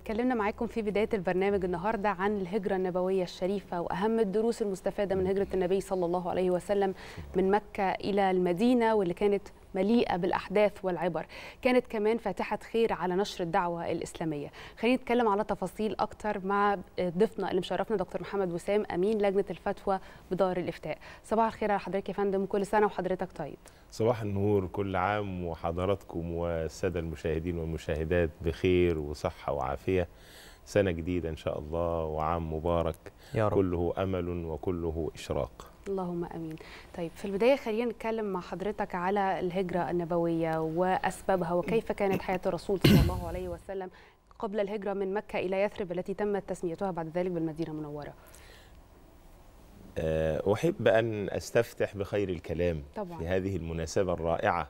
اتكلمنا معاكم في بداية البرنامج النهاردة عن الهجرة النبوية الشريفة وأهم الدروس المستفادة من هجرة النبي صلى الله عليه وسلم من مكة إلى المدينة واللي كانت مليئه بالاحداث والعبر كانت كمان فاتحه خير على نشر الدعوه الاسلاميه خلينا نتكلم على تفاصيل اكتر مع ضيفنا اللي مشرفنا دكتور محمد وسام امين لجنه الفتوى بدار الافتاء صباح الخير على حضرتك يا فندم كل سنه وحضرتك طيب صباح النور كل عام وحضراتكم والساده المشاهدين والمشاهدات بخير وصحه وعافيه سنة جديدة إن شاء الله وعام مبارك يا رب. كله أمل وكله إشراق اللهم امين. طيب في البدايه خلينا نتكلم مع حضرتك على الهجره النبويه واسبابها وكيف كانت حياه الرسول صلى الله عليه وسلم قبل الهجره من مكه الى يثرب التي تمت تسميتها بعد ذلك بالمدينه المنوره. آه، احب ان استفتح بخير الكلام طبعا. في هذه المناسبه الرائعه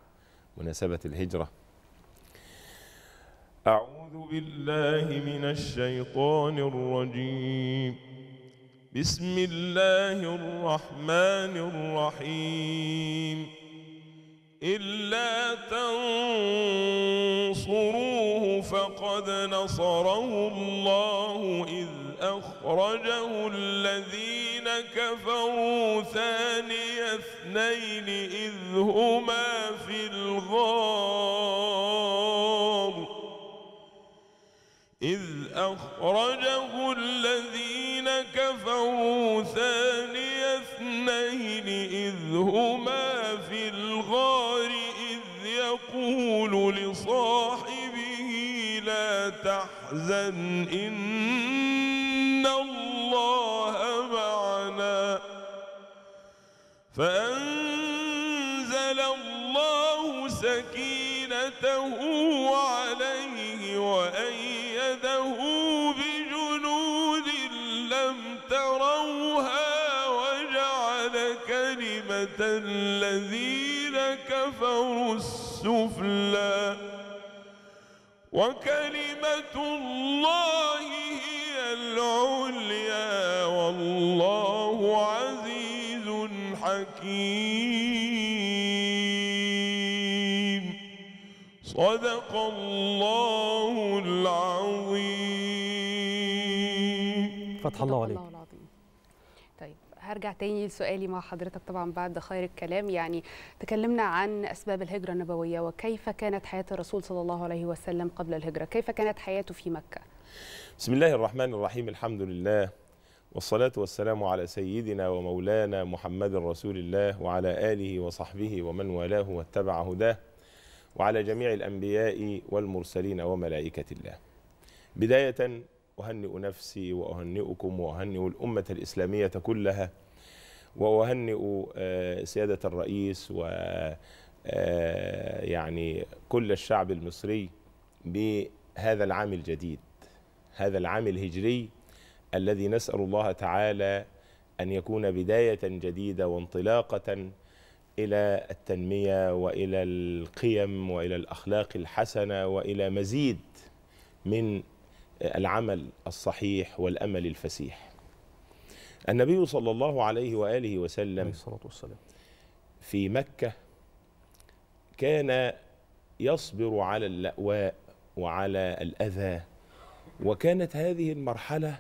مناسبه الهجره. أعوذ بالله من الشيطان الرجيم بسم الله الرحمن الرحيم إلا تنصروه فقد نصره الله إذ أخرجه الذين كفروا ثاني اثنين إذ هما في الغار إذ أخرجه الذين الذين كفروا ثاني اثنين إذ هما في الغار إذ يقول لصاحبه لا تحزن إن الله معنا فأنزل الله سكينته عليه وأيده وكلمة الله هي العليا والله عزيز حكيم صدق الله العظيم فتح الله عليك هرجع تاني لسؤالي مع حضرتك طبعا بعد خير الكلام يعني تكلمنا عن اسباب الهجره النبويه وكيف كانت حياه الرسول صلى الله عليه وسلم قبل الهجره كيف كانت حياته في مكه بسم الله الرحمن الرحيم الحمد لله والصلاة والسلام على سيدنا ومولانا محمد رسول الله وعلى آله وصحبه ومن والاه واتبع هداه وعلى جميع الأنبياء والمرسلين وملائكة الله بداية أهنئ نفسي وأهنئكم وأهنئ الأمة الإسلامية كلها وأهنئ آه، سيادة الرئيس و آه، يعني كل الشعب المصري بهذا العام الجديد هذا العام الهجري الذي نسأل الله تعالى أن يكون بداية جديدة وانطلاقة إلى التنمية وإلى القيم وإلى الأخلاق الحسنة وإلى مزيد من العمل الصحيح والأمل الفسيح النبي صلى الله عليه وآله وسلم في مكة كان يصبر على اللأواء وعلى الأذى وكانت هذه المرحلة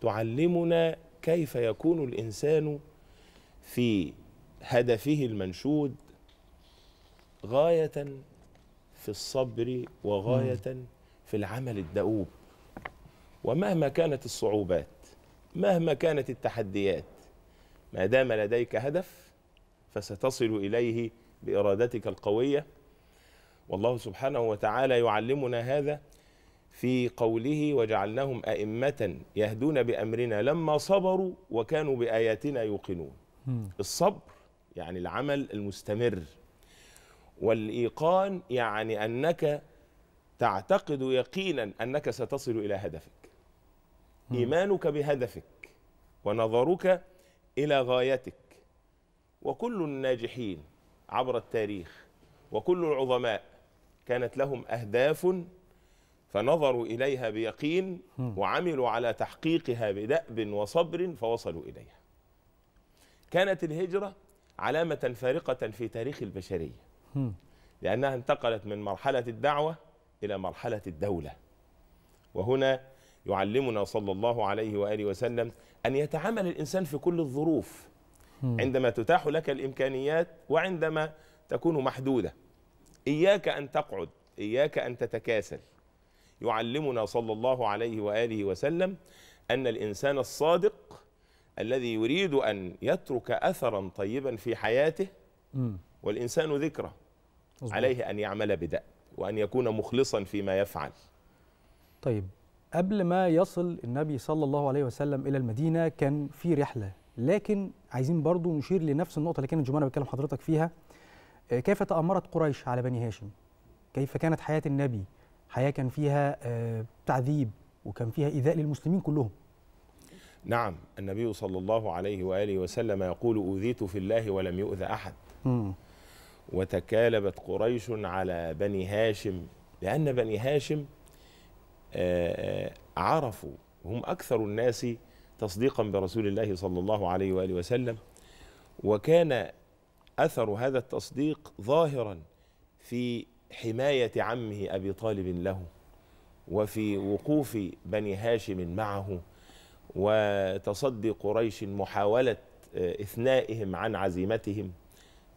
تعلمنا كيف يكون الإنسان في هدفه المنشود غاية في الصبر وغاية في العمل الدؤوب ومهما كانت الصعوبات مهما كانت التحديات ما دام لديك هدف فستصل اليه بارادتك القويه والله سبحانه وتعالى يعلمنا هذا في قوله وجعلناهم ائمه يهدون بامرنا لما صبروا وكانوا باياتنا يوقنون الصبر يعني العمل المستمر والايقان يعني انك تعتقد يقينا انك ستصل الى هدفك إيمانك بهدفك ونظرك إلى غايتك وكل الناجحين عبر التاريخ وكل العظماء كانت لهم أهداف فنظروا إليها بيقين وعملوا على تحقيقها بدأب وصبر فوصلوا إليها كانت الهجرة علامة فارقة في تاريخ البشرية لأنها انتقلت من مرحلة الدعوة إلى مرحلة الدولة وهنا يعلمنا صلى الله عليه وآله وسلم أن يتعامل الإنسان في كل الظروف عندما تتاح لك الإمكانيات وعندما تكون محدودة إياك أن تقعد إياك أن تتكاسل يعلمنا صلى الله عليه وآله وسلم أن الإنسان الصادق الذي يريد أن يترك أثرا طيبا في حياته والإنسان ذكرى عليه أن يعمل بدأ وأن يكون مخلصا فيما يفعل طيب قبل ما يصل النبي صلى الله عليه وسلم إلى المدينة كان في رحلة لكن عايزين برضو نشير لنفس النقطة اللي كانت جمانة بتكلم حضرتك فيها آه، كيف تأمرت قريش على بني هاشم كيف كانت حياة النبي حياة كان فيها آه، تعذيب وكان فيها إيذاء للمسلمين كلهم نعم النبي صلى الله عليه وآله وسلم يقول أوذيت في الله ولم يؤذ أحد م. وتكالبت قريش على بني هاشم لأن بني هاشم آه، آه، عرفوا هم أكثر الناس تصديقا برسول الله صلى الله عليه وآله وسلم وكان أثر هذا التصديق ظاهرا في حماية عمه أبي طالب له وفي وقوف بني هاشم معه وتصدي قريش محاولة آه، إثنائهم عن عزيمتهم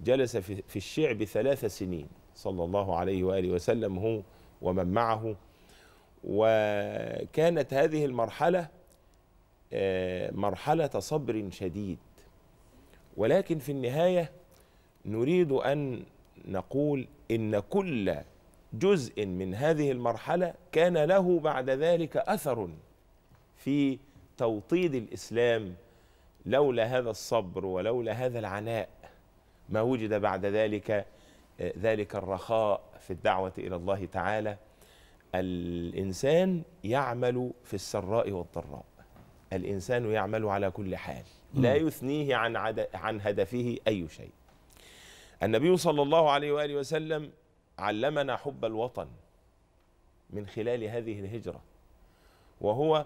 جلس في الشعب ثلاث سنين صلى الله عليه وآله وسلم هو ومن معه وكانت هذه المرحلة آه، مرحلة صبر شديد ولكن في النهاية نريد أن نقول إن كل جزء من هذه المرحلة كان له بعد ذلك أثر في توطيد الإسلام لولا هذا الصبر ولولا هذا العناء ما وجد بعد ذلك آه، ذلك الرخاء في الدعوة إلى الله تعالى الإنسان يعمل في السراء والضراء الإنسان يعمل على كل حال لا يثنيه عن, عد... عن هدفه أي شيء النبي صلى الله عليه وآله وسلم علمنا حب الوطن من خلال هذه الهجرة وهو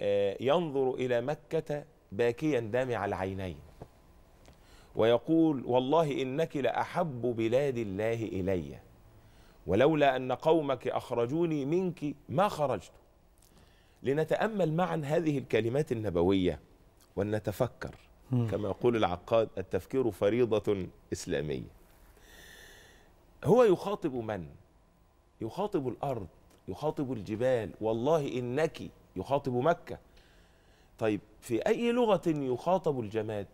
آه، ينظر إلى مكة باكيا دامع العينين ويقول والله إنك لأحب بلاد الله إليّ ولولا أن قومك أخرجوني منك ما خرجت لنتأمل معا هذه الكلمات النبوية ولنتفكر كما يقول العقاد التفكير فريضة إسلامية هو يخاطب من؟ يخاطب الأرض يخاطب الجبال والله إنك يخاطب مكة طيب في أي لغة يخاطب الجماد؟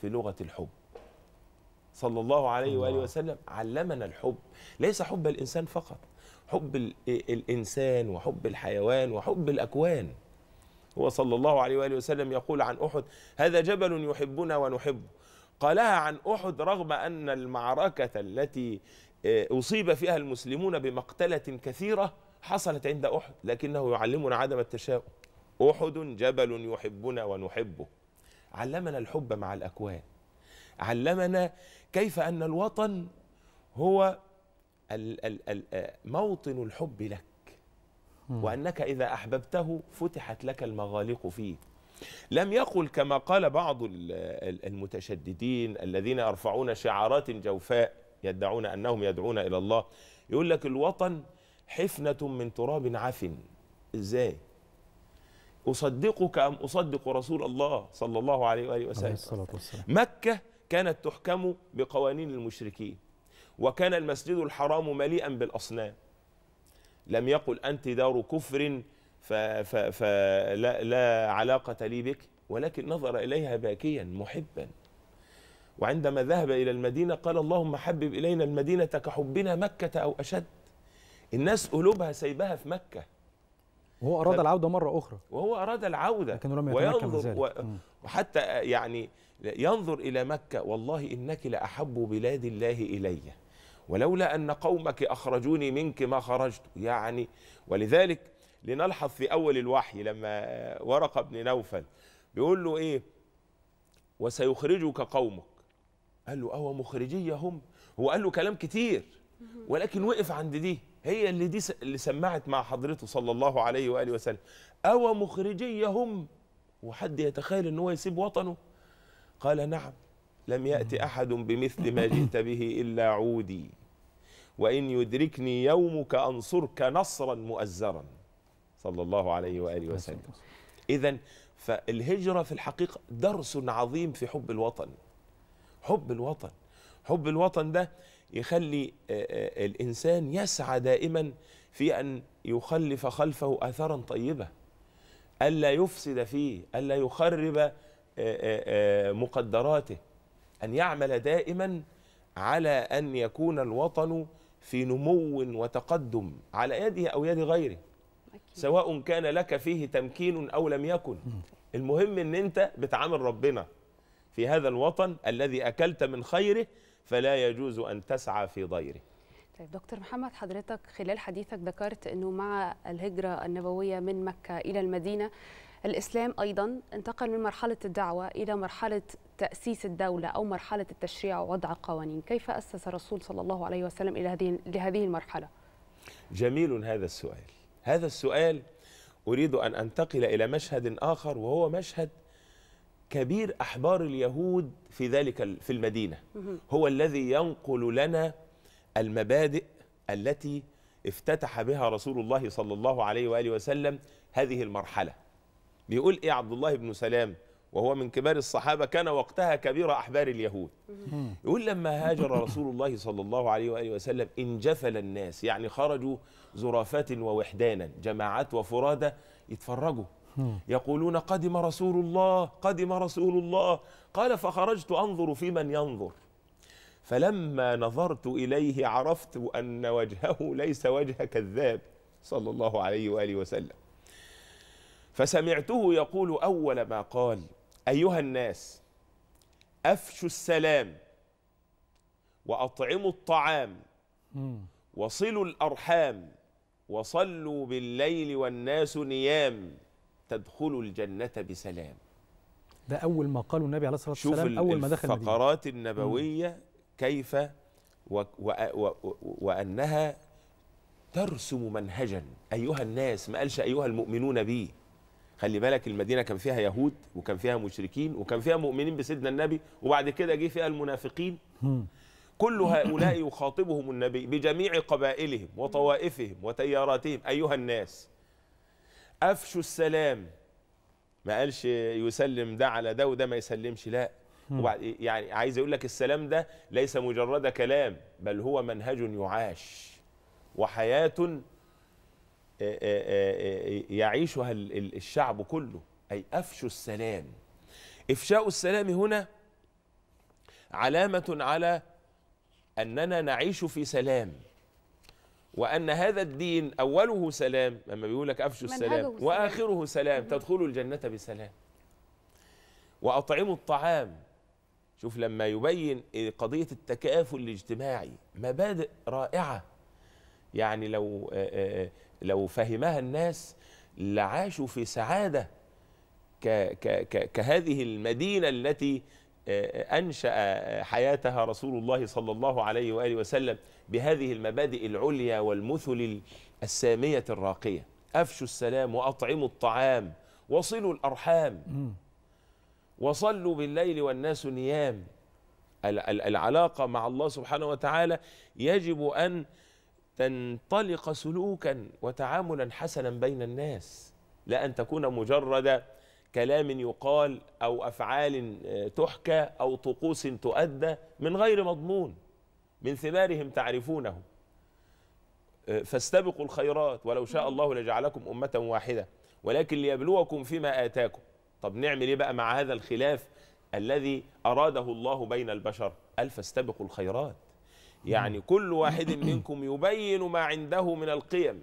في لغة الحب صلى الله عليه الله. وآله وسلم علمنا الحب ليس حب الإنسان فقط حب الإنسان وحب الحيوان وحب الأكوان هو صلى الله عليه وآله وسلم يقول عن أحد هذا جبل يحبنا ونحبه قالها عن أحد رغم أن المعركة التي آه، أصيب فيها المسلمون بمقتلة كثيرة حصلت عند أحد لكنه يعلمنا عدم التشاؤم أحد جبل يحبنا ونحبه علمنا الحب مع الأكوان علمنا كيف أن الوطن هو آه، موطن الحب لك وأنك إذا أحببته فتحت لك المغالق فيه لم يقل كما قال بعض المتشددين الذين يرفعون شعارات جوفاء يدعون أنهم يدعون إلى الله يقول لك الوطن حفنة من تراب عفن إزاي أصدقك أم أصدق رسول الله صلى الله عليه وآله وسلم مكة كانت تحكم بقوانين المشركين وكان المسجد الحرام مليئا بالاصنام لم يقل انت دار كفر فلا لا علاقه لي بك ولكن نظر اليها باكيا محبا وعندما ذهب الى المدينه قال اللهم حبب الينا المدينه كحبنا مكه او اشد الناس قلوبها سيبها في مكه وهو اراد ف... العوده مره اخرى وهو اراد العوده لكن لم يتمكن ذلك و... وحتى آه، يعني ينظر الى مكه والله انك لاحب بلاد الله الي ولولا ان قومك اخرجوني منك ما خرجت يعني ولذلك لنلحظ في اول الوحي لما آه، ورقه بن نوفل بيقول له ايه وسيخرجك قومك قال له أهو مخرجي هم هو قال له كلام كتير ولكن وقف عند دي هي اللي دي اللي سمعت مع حضرته صلى الله عليه واله وسلم او مخرجيهم وحد يتخيل ان هو يسيب وطنه قال نعم لم يأتي أحد بمثل ما جئت به إلا عودي وإن يدركني يومك أنصرك نصرا مؤزرا صلى الله عليه وآله وسلم إذا فالهجرة في الحقيقة درس عظيم في حب الوطن حب الوطن حب الوطن ده يخلي آه، آه، الإنسان يسعى دائما في أن يخلف خلفه أثرا طيبة ألا يفسد فيه ألا يخرب آه، مقدراته أن يعمل دائما على أن يكون الوطن في نمو وتقدم على يده أو يد غيره سواء كان لك فيه تمكين أو لم يكن المهم أن أنت بتعامل ربنا في هذا الوطن الذي أكلت من خيره فلا يجوز أن تسعى في ضيره طيب دكتور محمد حضرتك خلال حديثك ذكرت أنه مع الهجرة النبوية من مكة إلى المدينة الإسلام أيضا انتقل من مرحلة الدعوة إلى مرحلة تأسيس الدولة أو مرحلة التشريع ووضع القوانين كيف أسس الرسول صلى الله عليه وسلم إلى هذه لهذه المرحلة؟ جميل هذا السؤال هذا السؤال أريد أن أنتقل إلى مشهد آخر وهو مشهد كبير أحبار اليهود في ذلك في المدينة هو الذي ينقل لنا المبادئ التي افتتح بها رسول الله صلى الله عليه وآله وسلم هذه المرحلة بيقول إيه عبد الله بن سلام وهو من كبار الصحابة كان وقتها كبير أحبار اليهود يقول لما هاجر رسول الله صلى الله عليه وآله وسلم انجفل الناس يعني خرجوا زرافات ووحدانا جماعات وفرادة يتفرجوا يقولون قدم رسول الله قدم رسول الله قال فخرجت أنظر في من ينظر فلما نظرت إليه عرفت أن وجهه ليس وجه كذاب صلى الله عليه وآله وسلم فسمعته يقول أول ما قال أيها الناس أفشوا السلام وأطعموا الطعام وصلوا الأرحام وصلوا بالليل والناس نيام تدخلوا الجنة بسلام ده أول ما قاله النبي عليه الصلاة والسلام أول ما دخل الفقرات المدينة. النبوية كيف و و و وأنها ترسم منهجا أيها الناس ما قالش أيها المؤمنون بي خلي بالك المدينة كان فيها يهود وكان فيها مشركين وكان فيها مؤمنين بسيدنا النبي وبعد كده جه فيها المنافقين كل هؤلاء يخاطبهم النبي بجميع قبائلهم وطوائفهم وتياراتهم أيها الناس افشوا السلام ما قالش يسلم ده على ده وده ما يسلمش لا وبعد إيه، يعني عايز يقول لك السلام ده ليس مجرد كلام بل هو منهج يعاش وحياه آه، آه، آه، يعيشها الشعب كله أي أفشوا السلام إفشاء السلام هنا علامة على أننا نعيش في سلام وأن هذا الدين أوله سلام لما بيقول لك أفشوا السلام وآخره سلام تدخلوا الجنة بسلام وأطعموا الطعام شوف لما يبين قضية التكافل الاجتماعي مبادئ رائعة يعني لو آه، آه، آه، لو فهمها الناس لعاشوا في سعادة كهذه المدينة التي أنشأ حياتها رسول الله صلى الله عليه وآله وسلم بهذه المبادئ العليا والمثل السامية الراقية أفشوا السلام وأطعموا الطعام وصلوا الأرحام وصلوا بالليل والناس نيام العلاقة مع الله سبحانه وتعالى يجب أن تنطلق سلوكا وتعاملا حسنا بين الناس لا أن تكون مجرد كلام يقال أو أفعال آه، تحكى أو طقوس تؤدى من غير مضمون من ثمارهم تعرفونه آه، فاستبقوا الخيرات ولو شاء نعم. الله لجعلكم أمة واحدة ولكن ليبلوكم فيما آتاكم طب نعمل إيه بقى مع هذا الخلاف الذي أراده الله بين البشر قال فاستبقوا الخيرات يعني كل واحد منكم يبين ما عنده من القيم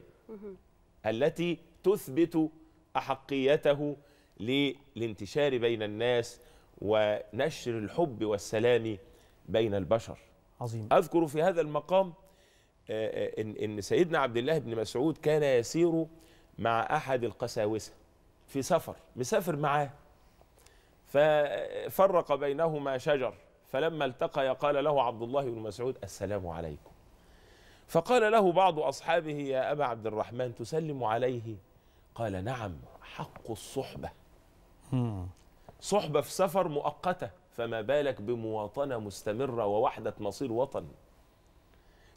التي تثبت أحقيته للانتشار بين الناس ونشر الحب والسلام بين البشر عظيم أذكر في هذا المقام آه، آه، إن سيدنا عبد الله بن مسعود كان يسير مع أحد القساوسة في سفر مسافر معاه ففرق بينهما شجر فلما التقى قال له عبد الله بن مسعود السلام عليكم فقال له بعض أصحابه يا أبا عبد الرحمن تسلم عليه قال نعم حق الصحبة صحبة في سفر مؤقتة فما بالك بمواطنة مستمرة ووحدة مصير وطن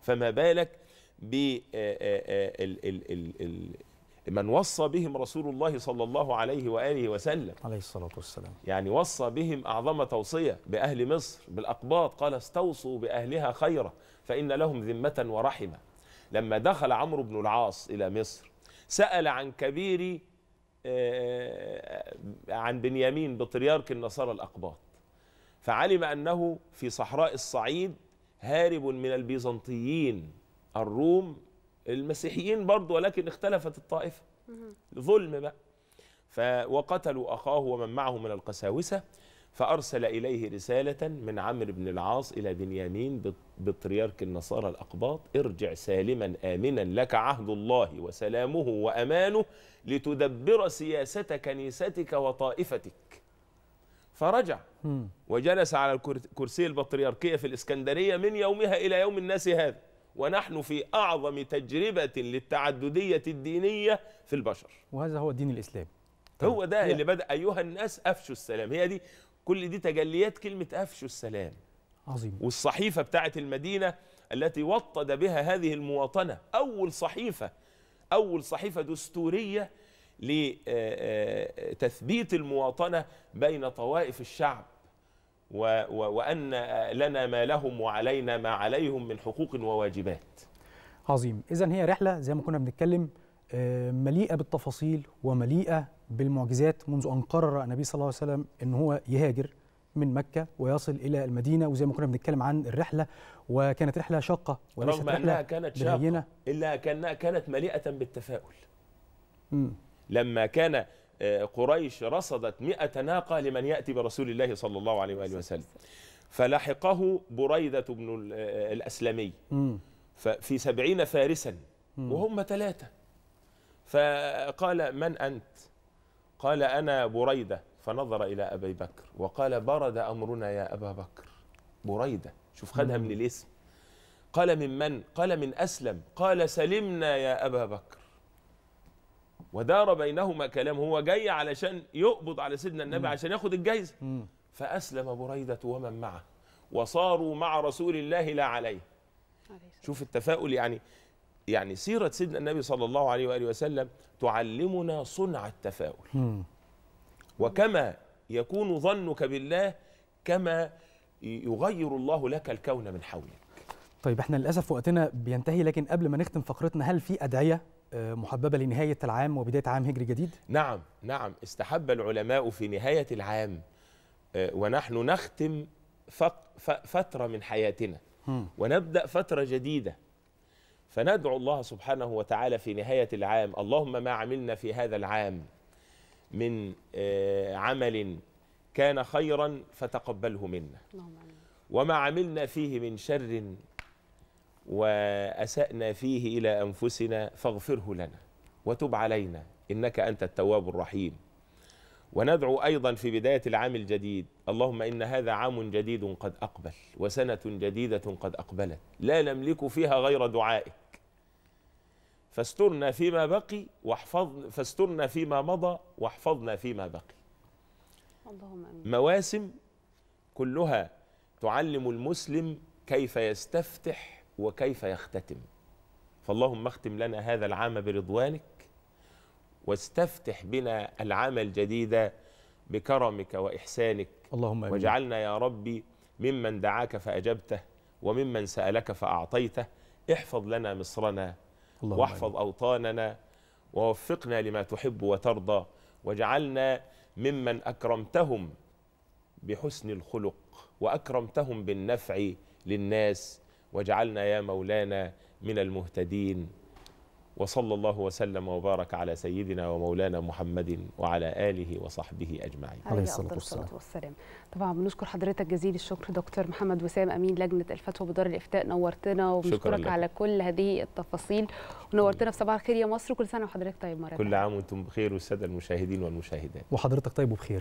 فما بالك ب آه، آه، آه، من وصى بهم رسول الله صلى الله عليه وآله وسلم عليه الصلاة والسلام يعني وصى بهم أعظم توصية بأهل مصر بالأقباط قال استوصوا بأهلها خيرا فإن لهم ذمة ورحمة لما دخل عمرو بن العاص إلى مصر سأل عن كبير عن بنيامين بطريرك النصارى الأقباط فعلم أنه في صحراء الصعيد هارب من البيزنطيين الروم المسيحيين برضو ولكن اختلفت الطائفة ظلم بقى وقتلوا أخاه ومن معه من القساوسة فأرسل إليه رسالة من عمرو بن العاص إلى بنيامين بطريرك النصارى الأقباط ارجع سالما آمنا لك عهد الله وسلامه وأمانه لتدبر سياسة كنيستك وطائفتك فرجع وجلس على كرسي البطريركية في الإسكندرية من يومها إلى يوم الناس هذا ونحن في أعظم تجربة للتعددية الدينية في البشر وهذا هو الدين الإسلامي هو ده طيب. اللي بدأ أيها الناس أفشوا السلام هي دي كل دي تجليات كلمة أفشوا السلام عظيم والصحيفة بتاعة المدينة التي وطد بها هذه المواطنة أول صحيفة أول صحيفة دستورية لتثبيت آه، آه، المواطنة بين طوائف الشعب وأن آه، لنا ما لهم وعلينا ما عليهم من حقوق وواجبات عظيم إذا هي رحلة زي ما كنا بنتكلم آه، مليئه بالتفاصيل ومليئه بالمعجزات منذ ان قرر النبي صلى الله عليه وسلم ان هو يهاجر من مكة ويصل إلى المدينة وزي ما كنا بنتكلم عن الرحلة وكانت رحلة شاقة وليست رغم رحلة أنها كانت شاقة إلا كأنها كانت مليئة بالتفاؤل م. لما كان آه، قريش رصدت مئة ناقة لمن يأتي برسول الله صلى الله عليه وآله وسلم فلحقه بريدة بن آه، الأسلمي م. ففي سبعين فارسا وهم ثلاثة فقال من أنت قال أنا بريدة فنظر إلى أبي بكر وقال برد أمرنا يا أبا بكر بريدة شوف خدها من الاسم قال من من قال من أسلم قال سلمنا يا أبا بكر ودار بينهما كلام هو جاي علشان يقبض على سيدنا النبي عشان ياخد الجايزة فأسلم بريدة ومن معه وصاروا مع رسول الله لا عليه شوف التفاؤل يعني يعني سيرة سيدنا النبي صلى الله عليه وآله وسلم تعلمنا صنع التفاؤل وكما يكون ظنك بالله كما يغير الله لك الكون من حولك طيب احنا للأسف وقتنا بينتهي لكن قبل ما نختم فقرتنا هل في أدعية آه، محببة لنهاية العام وبداية عام هجري جديد؟ نعم نعم استحب العلماء في نهاية العام آه، ونحن نختم فترة من حياتنا ونبدأ فترة جديدة فندعو الله سبحانه وتعالى في نهاية العام اللهم ما عملنا في هذا العام من آه، عمل كان خيرا فتقبله منا وما عملنا فيه من شر وأسأنا فيه إلى أنفسنا فاغفره لنا وتب علينا إنك أنت التواب الرحيم وندعو أيضا في بداية العام الجديد اللهم إن هذا عام جديد قد أقبل وسنة جديدة قد أقبلت لا نملك فيها غير دعائك فاسترنا فيما بقي واحفظنا فاسترنا فيما مضى واحفظنا فيما بقي اللهم أمين. مواسم كلها تعلم المسلم كيف يستفتح وكيف يختتم فاللهم اختم لنا هذا العام برضوانك واستفتح بنا العام الجديد بكرمك وإحسانك اللهم أمين. وجعلنا يا ربي ممن دعاك فأجبته وممن سألك فأعطيته احفظ لنا مصرنا واحفظ أمين. أوطاننا ووفقنا لما تحب وترضى وجعلنا ممن أكرمتهم بحسن الخلق وأكرمتهم بالنفع للناس وجعلنا يا مولانا من المهتدين وصلى الله وسلم وبارك على سيدنا ومولانا محمد وعلى آله وصحبه أجمعين عليه الصلاة والسلام. والسلام طبعا بنشكر حضرتك جزيل الشكر دكتور محمد وسام أمين لجنة الفتوى بدار الإفتاء نورتنا وبنشكرك على كل هذه التفاصيل ونورتنا في صباح الخير يا مصر كل سنة وحضرتك طيب مرة كل عام وأنتم بخير والسادة المشاهدين والمشاهدات وحضرتك طيب وبخير